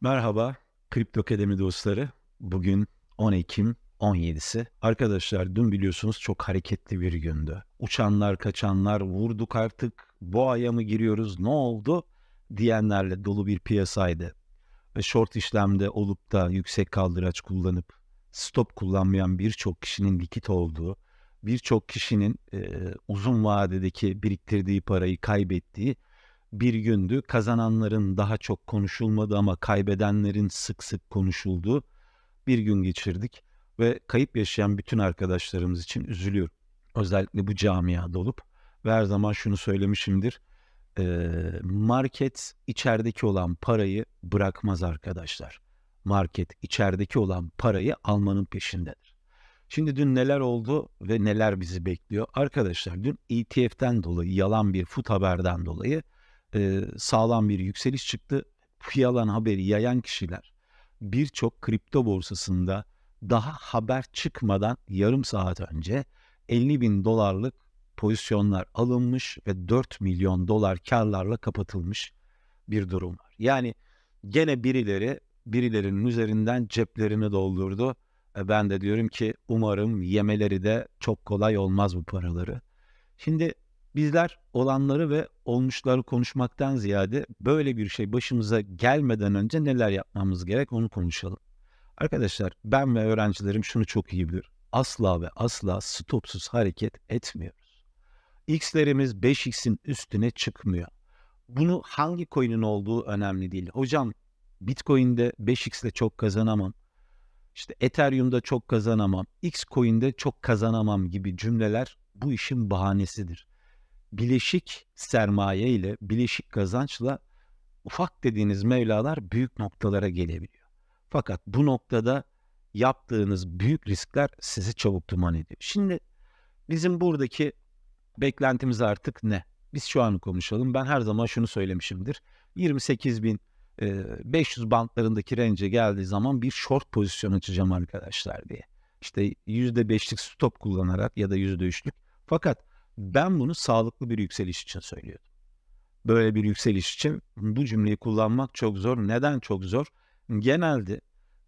Merhaba Kripto Akademi dostları. Bugün 10 Ekim 17'si. Arkadaşlar dün biliyorsunuz çok hareketli bir gündü. Uçanlar kaçanlar vurduk artık bu aya mı giriyoruz ne oldu diyenlerle dolu bir piyasaydı. Ve short işlemde olup da yüksek kaldıraç kullanıp stop kullanmayan birçok kişinin likit olduğu, birçok kişinin e, uzun vadedeki biriktirdiği parayı kaybettiği bir gündü. Kazananların daha çok konuşulmadı ama kaybedenlerin sık sık konuşulduğu bir gün geçirdik ve kayıp yaşayan bütün arkadaşlarımız için üzülüyorum. Özellikle bu camiada olup ve her zaman şunu söylemişimdir. Market içerideki olan parayı bırakmaz arkadaşlar. Market içerideki olan parayı almanın peşindedir. Şimdi dün neler oldu ve neler bizi bekliyor? Arkadaşlar dün ETF'den dolayı yalan bir fut haberden dolayı e, sağlam bir yükseliş çıktı. Bu yalan haberi yayan kişiler birçok kripto borsasında daha haber çıkmadan yarım saat önce 50 bin dolarlık pozisyonlar alınmış ve 4 milyon dolar karlarla kapatılmış bir durum var. Yani gene birileri birilerinin üzerinden ceplerini doldurdu. E ben de diyorum ki umarım yemeleri de çok kolay olmaz bu paraları. Şimdi Bizler olanları ve olmuşları konuşmaktan ziyade böyle bir şey başımıza gelmeden önce neler yapmamız gerek onu konuşalım. Arkadaşlar ben ve öğrencilerim şunu çok iyi bilir. Asla ve asla stopsuz hareket etmiyoruz. X'lerimiz 5X'in üstüne çıkmıyor. Bunu hangi coin'in olduğu önemli değil. Hocam Bitcoin'de 5x'le çok kazanamam. İşte Ethereum'da çok kazanamam. X coin'de çok kazanamam gibi cümleler bu işin bahanesidir bileşik sermaye ile, bileşik kazançla ufak dediğiniz mevlalar büyük noktalara gelebiliyor. Fakat bu noktada yaptığınız büyük riskler sizi çabuk duman ediyor. Şimdi bizim buradaki beklentimiz artık ne? Biz şu an konuşalım. Ben her zaman şunu söylemişimdir. 28.500 e, bantlarındaki range'e geldiği zaman bir short pozisyon açacağım arkadaşlar diye. İşte %5'lik stop kullanarak ya da %3'lük. Fakat ben bunu sağlıklı bir yükseliş için söylüyordum. Böyle bir yükseliş için bu cümleyi kullanmak çok zor. Neden çok zor? Genelde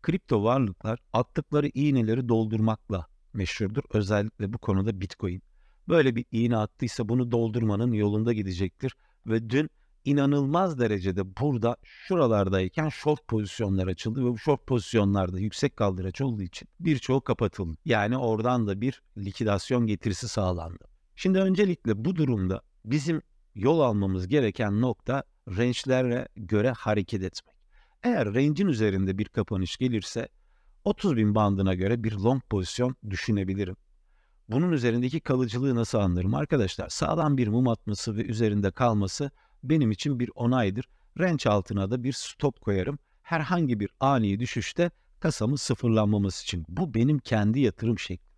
kripto varlıklar attıkları iğneleri doldurmakla meşhurdur. Özellikle bu konuda Bitcoin. Böyle bir iğne attıysa bunu doldurmanın yolunda gidecektir. Ve dün inanılmaz derecede burada şuralardayken short pozisyonlar açıldı ve bu short pozisyonlarda yüksek kaldıraç olduğu için birçoğu kapatıldı. Yani oradan da bir likidasyon getirisi sağlandı. Şimdi öncelikle bu durumda bizim yol almamız gereken nokta range'lere göre hareket etmek. Eğer range'in üzerinde bir kapanış gelirse 30 bin bandına göre bir long pozisyon düşünebilirim. Bunun üzerindeki kalıcılığı nasıl anlarım? Arkadaşlar sağlam bir mum atması ve üzerinde kalması benim için bir onaydır. Range altına da bir stop koyarım. Herhangi bir ani düşüşte kasamın sıfırlanmaması için. Bu benim kendi yatırım şeklim.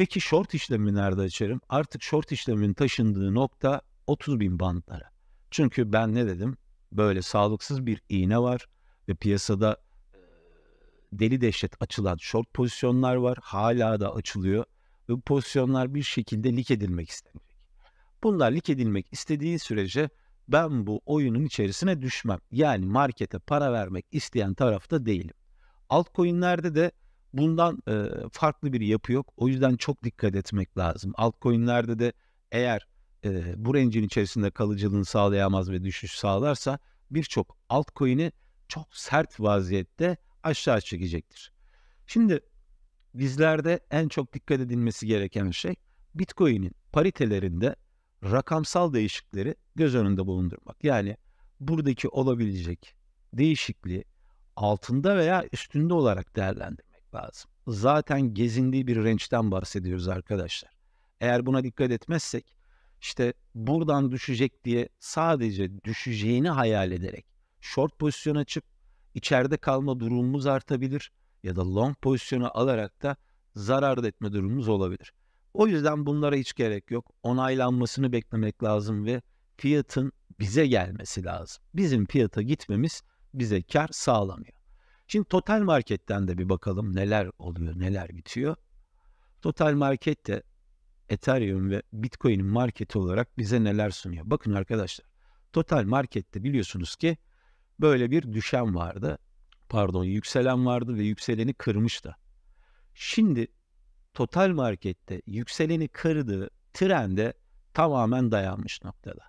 Peki short işlemi nerede açarım? Artık short işlemin taşındığı nokta 30 bin bandlara. Çünkü ben ne dedim? Böyle sağlıksız bir iğne var ve piyasada deli dehşet açılan short pozisyonlar var. Hala da açılıyor ve bu pozisyonlar bir şekilde lik edilmek istenecek. Bunlar lik edilmek istediği sürece ben bu oyunun içerisine düşmem. Yani markete para vermek isteyen tarafta değilim. Altcoin'lerde de Bundan e, farklı bir yapı yok. O yüzden çok dikkat etmek lazım. Altcoin'lerde de eğer e, bu rencin içerisinde kalıcılığını sağlayamaz ve düşüş sağlarsa birçok altcoin'i çok sert vaziyette aşağı çekecektir. Şimdi bizlerde en çok dikkat edilmesi gereken şey Bitcoin'in paritelerinde rakamsal değişikleri göz önünde bulundurmak. Yani buradaki olabilecek değişikliği altında veya üstünde olarak değerlendirmek lazım. Zaten gezindiği bir rençten bahsediyoruz arkadaşlar. Eğer buna dikkat etmezsek işte buradan düşecek diye sadece düşeceğini hayal ederek short pozisyon açıp içeride kalma durumumuz artabilir ya da long pozisyonu alarak da zarar etme durumumuz olabilir. O yüzden bunlara hiç gerek yok. Onaylanmasını beklemek lazım ve fiyatın bize gelmesi lazım. Bizim fiyata gitmemiz bize kar sağlamıyor. Şimdi total marketten de bir bakalım neler oluyor, neler bitiyor. Total Market'te Ethereum ve Bitcoin'in marketi olarak bize neler sunuyor. Bakın arkadaşlar, total markette biliyorsunuz ki böyle bir düşen vardı. Pardon, yükselen vardı ve yükseleni kırmış da. Şimdi total markette yükseleni kırdığı trende tamamen dayanmış noktada.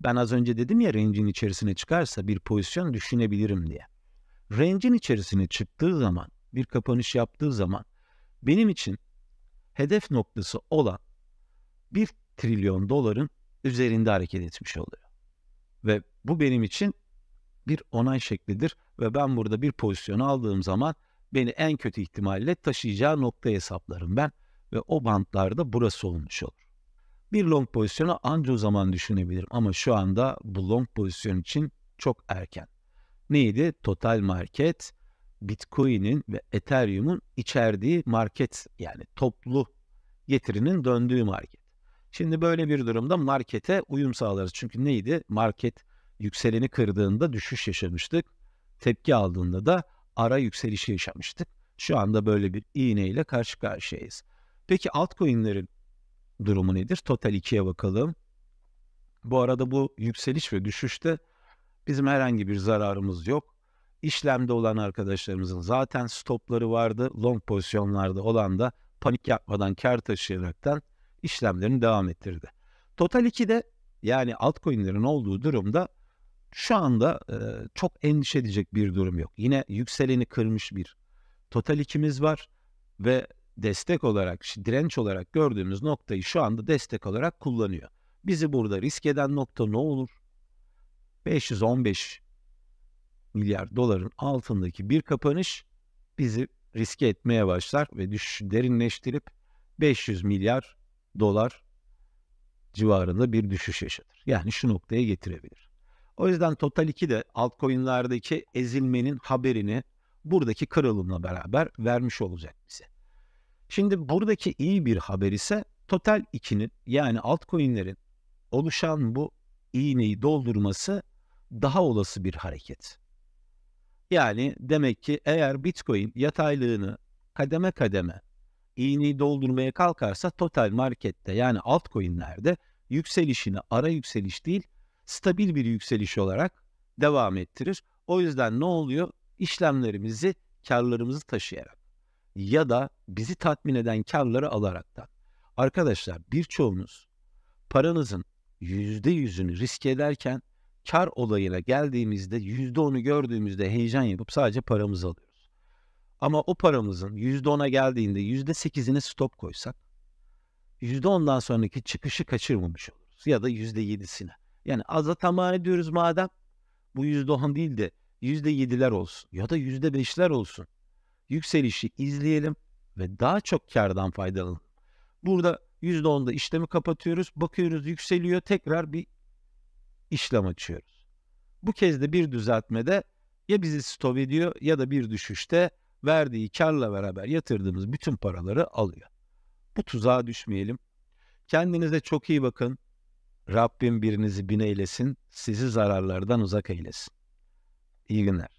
Ben az önce dedim ya range'in içerisine çıkarsa bir pozisyon düşünebilirim diye. Range'in içerisine çıktığı zaman, bir kapanış yaptığı zaman benim için hedef noktası olan 1 trilyon doların üzerinde hareket etmiş oluyor. Ve bu benim için bir onay şeklidir ve ben burada bir pozisyon aldığım zaman beni en kötü ihtimalle taşıyacağı nokta hesaplarım ben ve o bantlarda burası olmuş olur. Bir long pozisyonu anca o zaman düşünebilirim ama şu anda bu long pozisyon için çok erken neydi? Total market Bitcoin'in ve Ethereum'un içerdiği market yani toplu getirinin döndüğü market. Şimdi böyle bir durumda markete uyum sağlarız. Çünkü neydi? Market yükseleni kırdığında düşüş yaşamıştık. Tepki aldığında da ara yükselişi yaşamıştık. Şu anda böyle bir iğneyle karşı karşıyayız. Peki altcoin'lerin durumu nedir? Total 2'ye bakalım. Bu arada bu yükseliş ve düşüşte Bizim herhangi bir zararımız yok. İşlemde olan arkadaşlarımızın zaten stopları vardı. Long pozisyonlarda olan da panik yapmadan kar taşıyaraktan işlemlerini devam ettirdi. Total 2'de yani altcoin'lerin olduğu durumda şu anda e, çok endişe edecek bir durum yok. Yine yükseleni kırmış bir total 2'miz var ve destek olarak, direnç olarak gördüğümüz noktayı şu anda destek olarak kullanıyor. Bizi burada risk eden nokta ne olur? 515 milyar doların altındaki bir kapanış bizi riske etmeye başlar ve düş derinleştirip 500 milyar dolar civarında bir düşüş yaşatır. Yani şu noktaya getirebilir. O yüzden Total 2 de altcoin'lardaki ezilmenin haberini buradaki kırılımla beraber vermiş olacak bize. Şimdi buradaki iyi bir haber ise Total 2'nin yani altcoin'lerin oluşan bu iğneyi doldurması daha olası bir hareket. Yani demek ki eğer Bitcoin yataylığını kademe kademe iğneyi doldurmaya kalkarsa total markette yani altcoin'lerde yükselişini ara yükseliş değil stabil bir yükseliş olarak devam ettirir. O yüzden ne oluyor? İşlemlerimizi karlarımızı taşıyarak ya da bizi tatmin eden karları alaraktan. Arkadaşlar birçoğunuz paranızın yüzde yüzünü risk ederken kar olayına geldiğimizde yüzde onu gördüğümüzde heyecan yapıp sadece paramızı alıyoruz. Ama o paramızın yüzde ona geldiğinde yüzde sekizine stop koysak yüzde ondan sonraki çıkışı kaçırmamış oluruz ya da yüzde yedisine. Yani aza tamam ediyoruz madem bu yüzde on değil de yüzde yediler olsun ya da yüzde beşler olsun. Yükselişi izleyelim ve daha çok kardan faydalanalım. Burada %10'da işlemi kapatıyoruz. Bakıyoruz yükseliyor. Tekrar bir işlem açıyoruz. Bu kez de bir düzeltmede ya bizi stop ediyor ya da bir düşüşte verdiği karla beraber yatırdığımız bütün paraları alıyor. Bu tuzağa düşmeyelim. Kendinize çok iyi bakın. Rabbim birinizi bin eylesin, sizi zararlardan uzak eylesin. İyi günler.